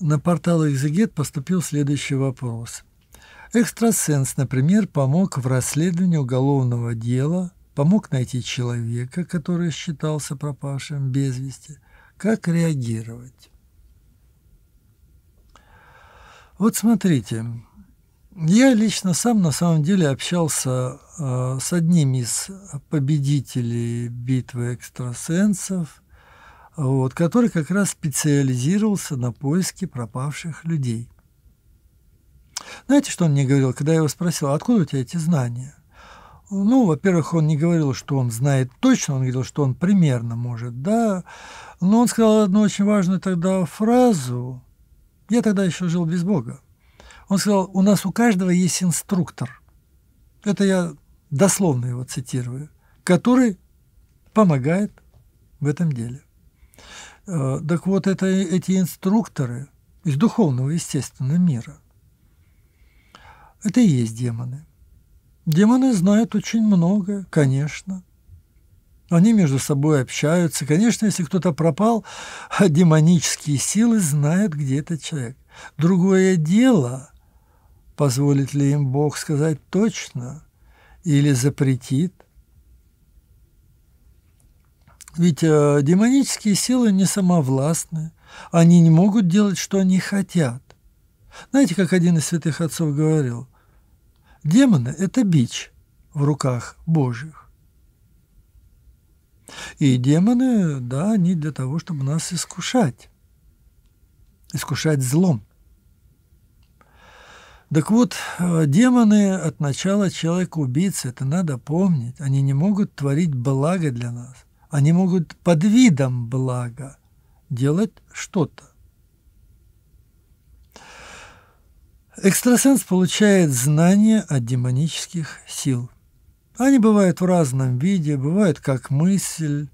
на портал «Экзегет» поступил следующий вопрос. Экстрасенс, например, помог в расследовании уголовного дела, помог найти человека, который считался пропавшим без вести. Как реагировать? Вот смотрите, я лично сам на самом деле общался э, с одним из победителей битвы экстрасенсов – вот, который как раз специализировался на поиске пропавших людей. Знаете, что он мне говорил, когда я его спросил, откуда у тебя эти знания? Ну, во-первых, он не говорил, что он знает точно, он говорил, что он примерно может, да. Но он сказал одну очень важную тогда фразу. Я тогда еще жил без Бога. Он сказал, у нас у каждого есть инструктор. Это я дословно его цитирую, который помогает в этом деле. Э, так вот, это эти инструкторы из духовного, естественно, мира. Это и есть демоны. Демоны знают очень многое, конечно. Они между собой общаются. Конечно, если кто-то пропал, демонические силы знают, где этот человек. Другое дело, позволит ли им Бог сказать точно или запретит – ведь э, демонические силы не самовластны, они не могут делать, что они хотят. Знаете, как один из святых отцов говорил, демоны – это бич в руках Божьих. И демоны, да, они для того, чтобы нас искушать, искушать злом. Так вот, э, демоны от начала человека убийцы, это надо помнить, они не могут творить благо для нас. Они могут под видом блага делать что-то. Экстрасенс получает знания от демонических сил. Они бывают в разном виде, бывают как мысль,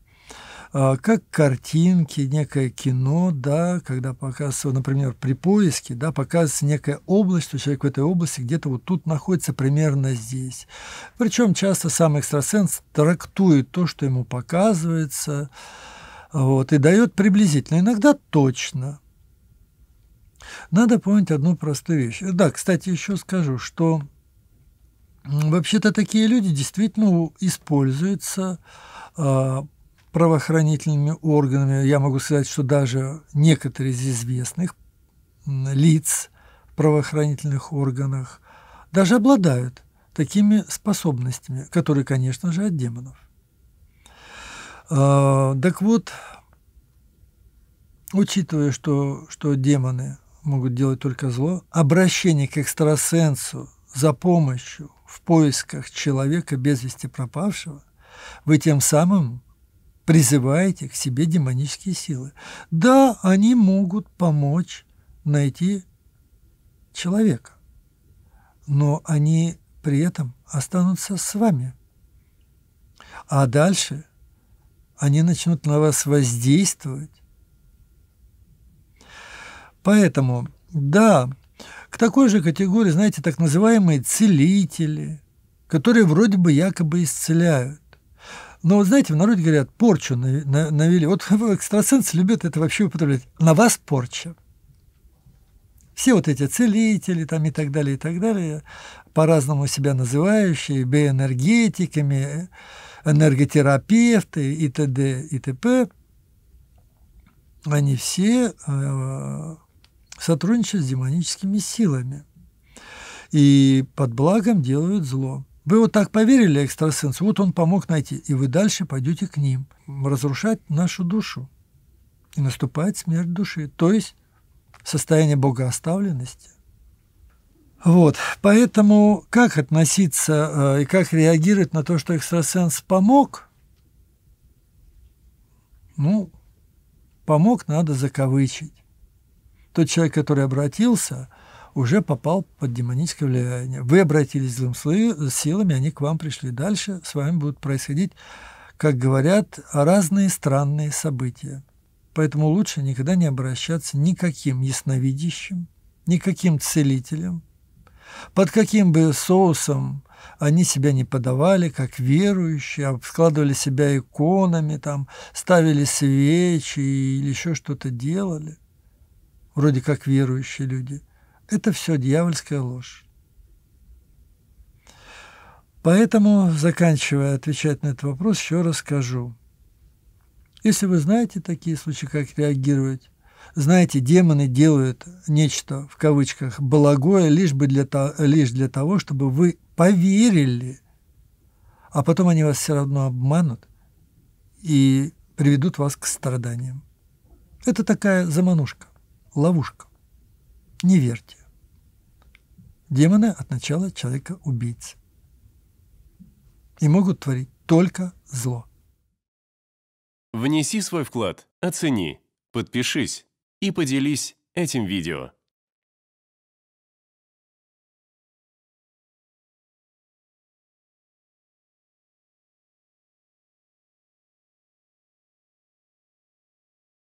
а, как картинки, некое кино, да, когда показывается, например, при поиске, да, показывается некая область, что человек в этой области где-то вот тут находится примерно здесь. Причем часто сам экстрасенс трактует то, что ему показывается, вот, и дает приблизительно, иногда точно. Надо помнить одну простую вещь. Да, кстати, еще скажу, что вообще-то такие люди действительно используются а, правоохранительными органами. Я могу сказать, что даже некоторые из известных лиц в правоохранительных органах даже обладают такими способностями, которые, конечно же, от демонов. А, так вот, учитывая, что, что демоны могут делать только зло, обращение к экстрасенсу за помощью в поисках человека без вести пропавшего, вы тем самым призываете к себе демонические силы. Да, они могут помочь найти человека, но они при этом останутся с вами. А дальше они начнут на вас воздействовать. Поэтому, да, к такой же категории, знаете, так называемые целители, которые вроде бы якобы исцеляют. Но ну, вот знаете, в народе говорят, порчу навели. Вот экстрасенсы любят это вообще употреблять. На вас порча. Все вот эти целители там и так далее, и так далее, по-разному себя называющие, биоэнергетиками, энерготерапевты и т.д. и т.п. Они все э, сотрудничают с демоническими силами и под благом делают зло. Вы вот так поверили экстрасенсу, вот он помог найти, и вы дальше пойдете к ним, разрушать нашу душу. И наступает смерть души, то есть состояние богооставленности. Вот, поэтому как относиться э, и как реагировать на то, что экстрасенс помог? Ну, помог надо закавычить. Тот человек, который обратился – уже попал под демоническое влияние. Вы обратились к злым силами, они к вам пришли. Дальше с вами будут происходить, как говорят, разные странные события. Поэтому лучше никогда не обращаться никаким ясновидящим, никаким целителем, под каким бы соусом они себя не подавали, как верующие, обскладывали а себя иконами, там, ставили свечи или еще что-то делали, вроде как верующие люди – это все дьявольская ложь. Поэтому, заканчивая отвечать на этот вопрос, еще раз скажу. Если вы знаете такие случаи, как реагировать, знаете, демоны делают нечто, в кавычках, благое, лишь, бы для, то, лишь для того, чтобы вы поверили, а потом они вас все равно обманут и приведут вас к страданиям. Это такая заманушка, ловушка не верьте. Демоны от начала человека убийцы и могут творить только зло. Внеси свой вклад, оцени, подпишись и поделись этим видео.